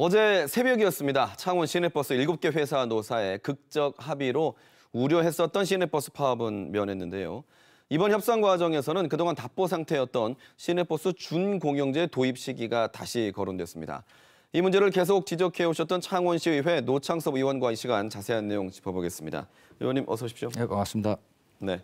어제 새벽이었습니다. 창원 시내버스 7개 회사 노사의 극적 합의로 우려했었던 시내버스 파업은 면했는데요. 이번 협상 과정에서는 그동안 답보 상태였던 시내버스 준공영제 도입 시기가 다시 거론됐습니다. 이 문제를 계속 지적해 오셨던 창원시의회 노창섭 의원과 이 시간 자세한 내용 짚어보겠습니다. 의원님 어서 오십시오. 네, 반갑습니다. 네.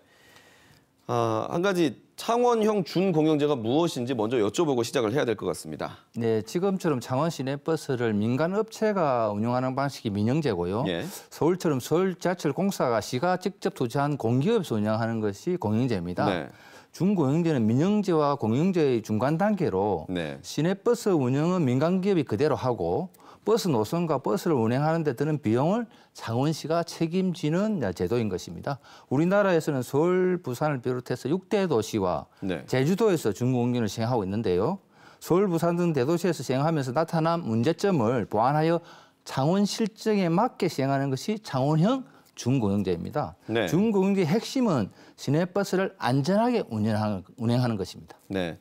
아, 한 가지 창원형 준공영제가 무엇인지 먼저 여쭤보고 시작을 해야 될 것 같습니다. 네, 지금처럼 창원 시내버스를 민간 업체가 운영하는 방식이 민영제고요. 예. 서울처럼 서울 지철 공사가 시가 직접 투자한 공기업에서 운영하는 것이 공영제입니다. 네. 준공영제는 민영제와 공영제의 중간 단계로 네. 시내버스 운영은 민간 기업이 그대로 하고 버스 노선과 버스를 운행하는 데 드는 비용을 창원시가 책임지는 제도인 것입니다. 우리나라에서는 서울, 부산을 비롯해서 6대 도시와 네. 제주도에서 중공공연을 시행하고 있는데요. 서울, 부산 등 대도시에서 시행하면서 나타난 문제점을 보완하여 창원 실정에 맞게 시행하는 것이 창원형 중공영제입니다 네. 준공영제의 핵심은 시내버스를 안전하게 운영하는 운행하는 것입니다. 네.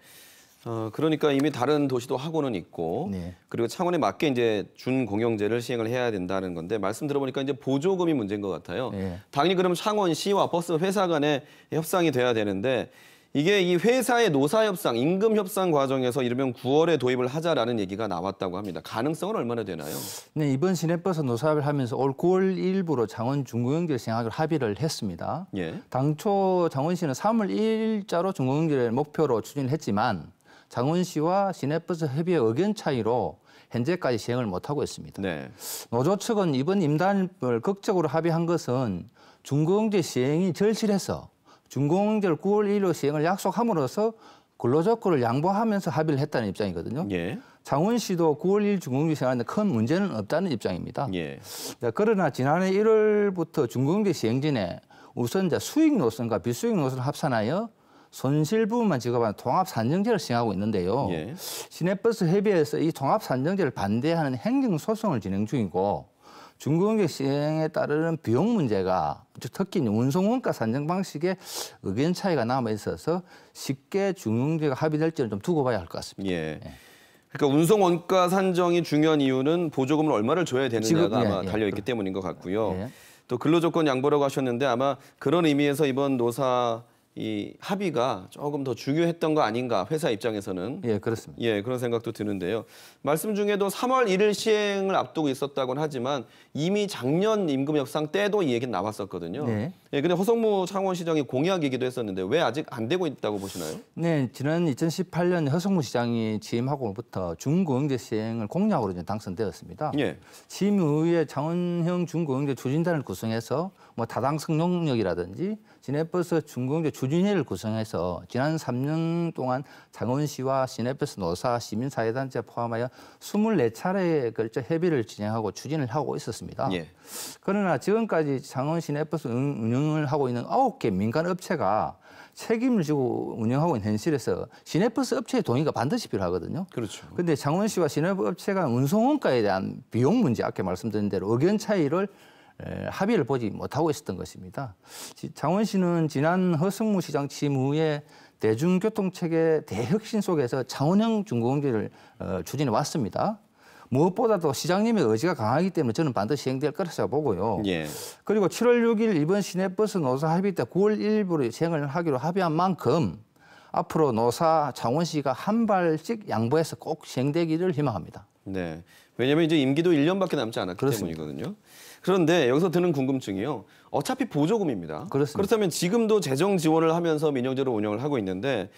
어, 그러니까 이미 다른 도시도 하고는 있고 네. 그리고 창원에 맞게 이제 준공영제를 시행을 해야 된다는 건데 말씀 들어보니까 이제 보조금이 문제인 것 같아요. 네. 당연히 그럼 창원시와 버스 회사 간의 협상이 돼야 되는데 이게 이 회사의 노사 협상, 임금 협상 과정에서 이르면 9월에 도입을 하자라는 얘기가 나왔다고 합니다. 가능성은 얼마나 되나요? 네, 이번 시내버스 노사협을 하면서 올 9월 1일부로 장원 중공연결 생행을 합의를 했습니다. 예. 당초 장원시는 3월 1일자로 중공연결을 목표로 추진했지만 장원시와 시내버스 협의의 의견 차이로 현재까지 시행을 못하고 있습니다. 네. 노조 측은 이번 임단을 극적으로 합의한 것은 중고제 시행이 절실해서 중고제를 9월 1일로 시행을 약속함으로써 근로조건을 양보하면서 합의를 했다는 입장이거든요. 예. 장훈 씨도 9월 1일 중공제 시행하는데 큰 문제는 없다는 입장입니다. 예. 네, 그러나 지난해 1월부터 중공제 시행진에 우선 이 수익 노선과 비수익 노선을 합산하여 손실 부분만 지급하는 통합산정제를 시행하고 있는데요. 예. 시내버스 협의회에서 이 통합산정제를 반대하는 행정소송을 진행 중이고 중공격 시행에 따르는 비용 문제가 특히 운송원가 산정 방식에 의견 차이가 남아 있어서 쉽게 중용제가 합의될지는 좀 두고 봐야 할 것 같습니다. 예. 그러니까 운송 원가 산정이 중요한 이유는 보조금을 얼마를 줘야 되느냐가 예, 아마 예, 예. 달려 있기 때문인 것 같고요. 예. 또 근로조건 양보라고 하셨는데 아마 그런 의미에서 이번 노사 이 합의가 조금 더 중요했던 거 아닌가 회사 입장에서는 예 그렇습니다. 예 그런 생각도 드는데요. 말씀 중에도 3월 1일 시행을 앞두고 있었다고는 하지만 이미 작년 임금 협상 때도 이 얘기는 나왔었거든요. 네. 예 근데 허성무 창원시장이 공약이기도 했었는데 왜 아직 안 되고 있다고 보시나요? 네 지난 2018년 허성무 시장이 취임하고부터 중공용제 시행을 공약으로 이제 당선되었습니다. 예. 취임 후에 창원형 중공용제 추진단을 구성해서 뭐 다당 성능력이라든지 시내버스 중공조 추진회를 구성해서 지난 3년 동안 창원시와 시내버스 노사 시민사회단체 포함하여 24차례에 걸쳐 협의를 진행하고 추진을 하고 있었습니다. 예. 그러나 지금까지 창원 시내버스 운영을 하고 있는 9개 민간 업체가 책임을 지고 운영하고 있는 현실에서 시내버스 업체의 동의가 반드시 필요하거든요. 그렇죠. 근데 창원시와 시내버스 업체가 운송원가에 대한 비용 문제 아까 말씀드린 대로 의견 차이를 합의를 보지 못하고 있었던 것입니다. 창원시는 지난 허승무 시장 취임 후에 대중교통체계 대혁신 속에서 창원형 중공지를 어, 추진해 왔습니다. 무엇보다도 시장님의 의지가 강하기 때문에 저는 반드시 시행될 것이라 보고요. 예. 그리고 7월 6일 이번 시내버스 노사 합의 때 9월 1일부로 시행을 하기로 합의한 만큼 앞으로 노사 창원시가 한 발씩 양보해서 꼭 시행되기를 희망합니다. 네. 왜냐하면 이제 임기도 1년밖에 남지 않았기 그렇습니다. 때문이거든요. 그런데 여기서 드는 궁금증이요. 어차피 보조금입니다. 그렇습니다. 그렇다면 지금도 재정 지원을 하면서 민영제로 운영을 하고 있는데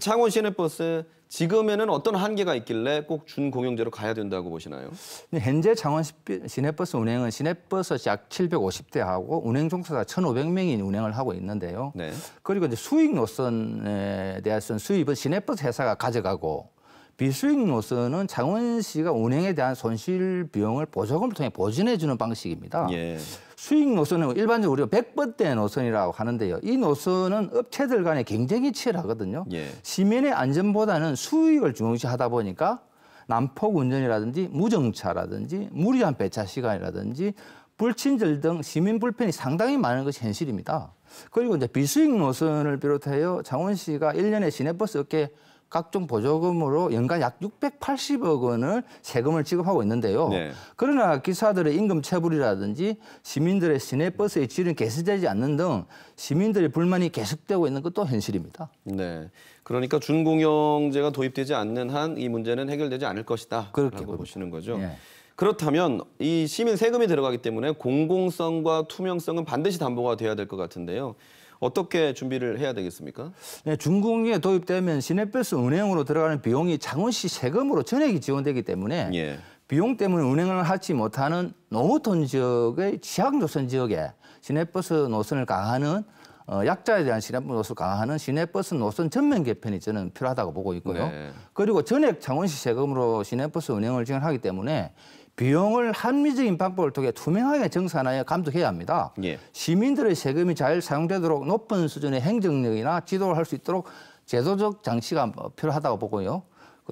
창원 시내버스 지금에는 어떤 한계가 있길래 꼭 준공영제로 가야 된다고 보시나요? 현재 창원 시내버스 운행은 시내버스 약 750대하고 운행 종사자 1,500명이 운행을 하고 있는데요. 네. 그리고 이제 수익 노선에 대해서는 수입은 시내버스 회사가 가져가고 비수익노선은 창원시가 운행에 대한 손실 비용을 보조금을 통해 보전해주는 방식입니다. 예. 수익 노선은 일반적으로 우리가 100번대 노선이라고 하는데요. 이 노선은 업체들 간에 경쟁이 치열하거든요. 예. 시민의 안전보다는 수익을 중요시하다 보니까 난폭 운전이라든지 무정차라든지 무리한 배차 시간이라든지 불친절 등 시민 불편이 상당히 많은 것이 현실입니다. 그리고 이제 비수익 노선을 비롯하여 창원시가 일년에 시내버스 업계 각종 보조금으로 연간 약 680억 원을 세금을 지급하고 있는데요. 네. 그러나 기사들의 임금 체불이라든지 시민들의 시내버스의 지름 개선되지 않는 등 시민들의 불만이 계속되고 있는 것도 현실입니다. 네. 그러니까 준공영제가 도입되지 않는 한 이 문제는 해결되지 않을 것이다. 그렇게 보시는 거죠. 네. 그렇다면 이 시민 세금이 들어가기 때문에 공공성과 투명성은 반드시 담보가 돼야 될 것 같은데요. 어떻게 준비를 해야 되겠습니까? 네, 중공에 도입되면 시내버스 운행으로 들어가는 비용이 창원시 세금으로 전액이 지원되기 때문에 예. 비용 때문에 운행을 하지 못하는 노후톤 지역의 취하조선 지역에 시내버스 노선을 강화하는 어, 약자에 대한 시내버스 노선 강화하는 시내버스 노선 전면 개편이 저는 필요하다고 보고 있고요. 네. 그리고 전액 창원시 세금으로 시내버스 운영을 진행하기 때문에 비용을 합리적인 방법을 통해 투명하게 정산하여 감독해야 합니다. 예. 시민들의 세금이 잘 사용되도록 높은 수준의 행정력이나 지도를 할 수 있도록 제도적 장치가 필요하다고 보고요.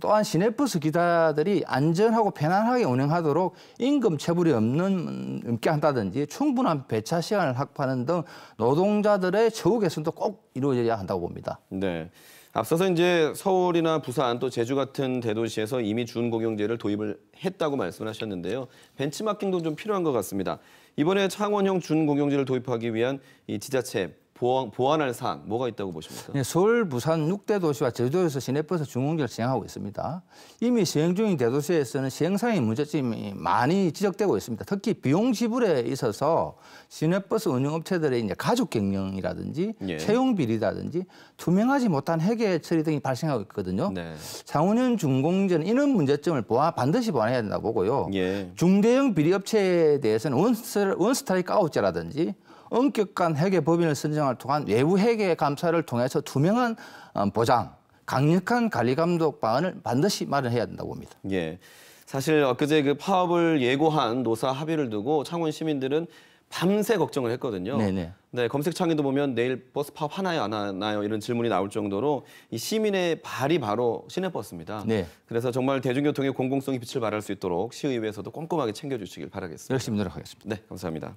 또한 시내버스 기사들이 안전하고 편안하게 운행하도록 임금 체불이 없는 음게 한다든지 충분한 배차 시간을 확보하는 등 노동자들의 처우 개선도 꼭 이루어져야 한다고 봅니다. 네. 앞서서 이제 서울이나 부산 또 제주 같은 대도시에서 이미 준공영제를 도입을 했다고 말씀하셨는데요. 벤치마킹도 좀 필요한 것 같습니다. 이번에 창원형 준공영제를 도입하기 위한 이 지자체 보완, 보완할 사항 뭐가 있다고 보십니까? 네, 서울, 부산 6대 도시와 제주도에서 시내버스 중공제를 시행하고 있습니다. 이미 시행 중인 대도시에서는 시행상의 문제점이 많이 지적되고 있습니다. 특히 비용 지불에 있어서 시내버스 운영업체들의 이제 가족 경영이라든지 예. 채용 비리라든지 투명하지 못한 회계 처리 등이 발생하고 있거든요. 네. 상훈현 중공제 이런 문제점을 보완, 반드시 보완해야 된다고 보고요. 예. 중대형 비리업체에 대해서는 원스, 원스타릭 아웃제라든지 엄격한 회계 법인을 선정할 동안 외부 회계 감사를 통해서 투명한 어, 보장, 강력한 관리 감독 방안을 반드시 마련해야 된다고 봅니다. 예. 사실 엊그제 그 파업을 예고한 노사 합의를 두고 창원 시민들은 밤새 걱정을 했거든요. 네네. 네, 검색 창에도 보면 내일 버스 파업 하나요 안 하나요 이런 질문이 나올 정도로 이 시민의 발이 바로 시내버스입니다. 네. 그래서 정말 대중교통의 공공성이 빛을 발할 수 있도록 시의회에서도 꼼꼼하게 챙겨주시길 바라겠습니다. 열심히 노력하겠습니다. 네, 감사합니다.